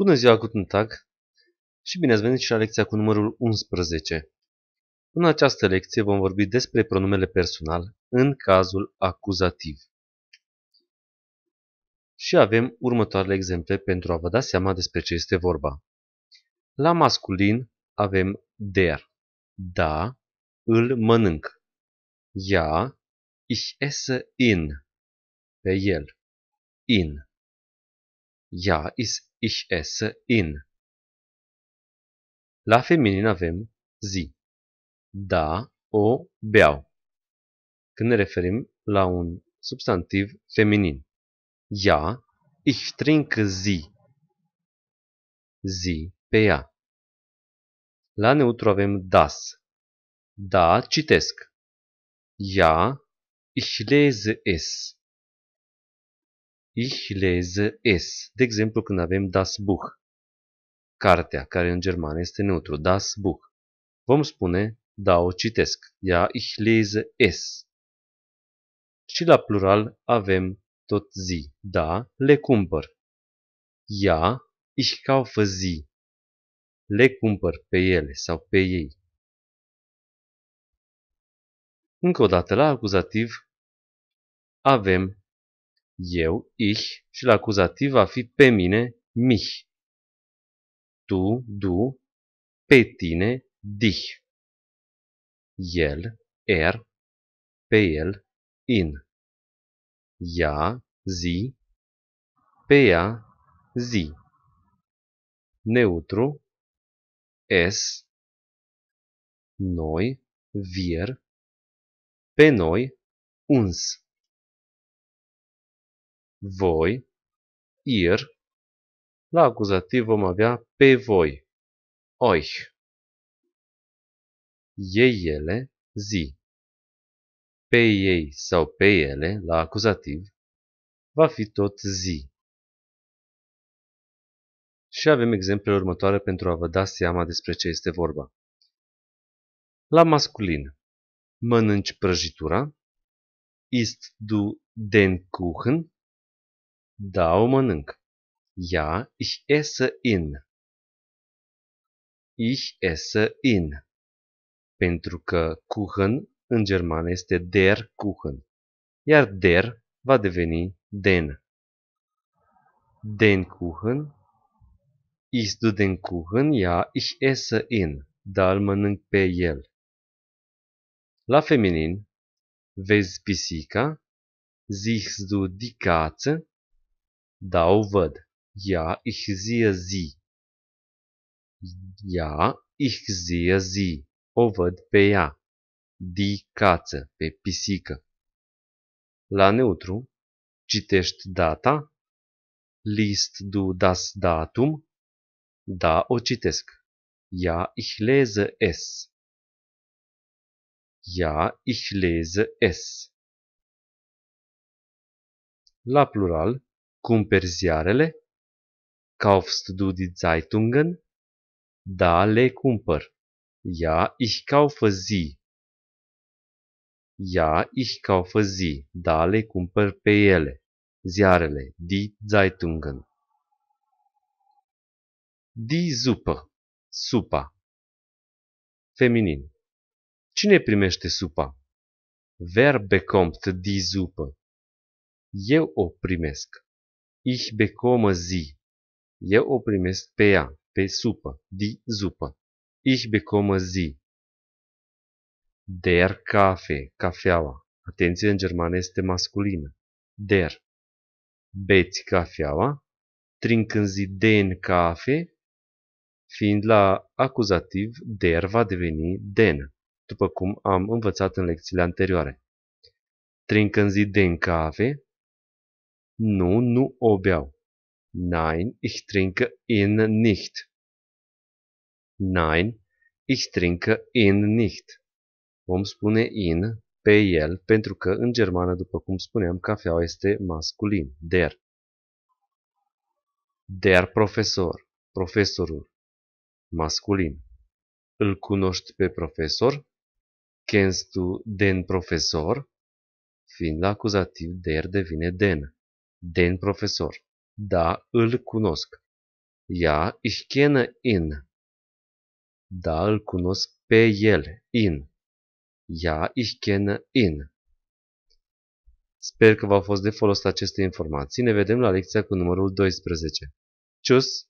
Bună ziua, Guten Tag! Și bine ați venit și la lecția cu numărul 11. În această lecție vom vorbi despre pronumele personal în cazul acuzativ. Și avem următoarele exemple pentru a vă da seama despre ce este vorba. La masculin avem der, da, îl mănânc. ja, ich esse in, pe el, in is ich esse in. La feminin avem zi. Da, o beau. Când ne referim la un substantiv feminin. Ja ich trinke zi. Zi pe ea. La neutru avem das. Da, citesc. Ja ich lese es. Ich lese es. De exemplu, când avem das Buch, cartea, care în germană este neutru, das Buch. Vom spune, da, o citesc. Ja, ich lese es. Și la plural avem tot zi. Da, le cumpăr. Ja, ich kaufe zi, Le cumpăr pe ele sau pe ei. Încă o dată, la acuzativ avem eu, ich și la acuzativ va fi pe mine, mich. Tu, du, pe tine, dich. El, er, pe el, in. Ja, zi, pe ea, zi. Neutru, es, noi, vir, pe noi, uns voi, ir, la acuzativ vom avea pe voi, euch. Ei, ele, zi. Pe ei sau pe ele, la acuzativ, va fi tot zi. Și avem exemplele următoare pentru a vă da seama despre ce este vorba. La masculin, mănânci prăjitura, ist du den Kuchen, Daumenung. Ja, ich esse in. Ich esse in. Pentru că Kuchen în german este der Kuchen, iar der va deveni den. Den Kuchen. Isst du den Kuchen? Ja, ich esse ihn, dar îl pe el. La feminin, vezi pisica? Siehst du die Katze? Da, o văd. Ja, ich sehe sie. Ja, ich sehe sie. O văd pe ea. Di cață, pe pisică. La neutru, citești data, list du das datum, da, o citesc. Ja, ich lese es. Ja, ich lese es. La plural, cumperi ziarele? Kaufst du die Zeitungen? Da, le cumpăr. Ja, ich kaufe sie. Ja, ich kaufe sie. Da, le cumpăr pe ele. Ziarele, die Zeitungen. Die Suppe, supa. Feminin. Cine primește supa? Wer bekommt die Suppe? Eu o primesc. Ich bekomme sie. Eu o primesc pe ea, pe supă, di zupă. Ich bekomme sie. Der Kaffee, cafeaua. Atenție, în germană este masculină. Der. Beți cafeaua. Trinken sie den Kaffee. Fiind la acuzativ, der va deveni den, după cum am învățat în lecțiile anterioare. Trinken sie den Kaffee. Nu nu o beau. Nein, ich trinke ihn nicht. Nein, ich trinke ihn nicht. Vom spune in pe el pentru că în germană, după cum spuneam, cafeaua este masculin. Der. Der profesor. Profesorul. Masculin. Îl cunoști pe profesor? Kennst du den profesor? Fiind la acuzativ, der devine den. Den profesor. Da, îl cunosc. Ja, ich kenne ihn. Da, îl cunosc pe el, in. Ja, ich kenne ihn. Sper că v-au fost de folos aceste informații. Ne vedem la lecția cu numărul 12. Tschüss!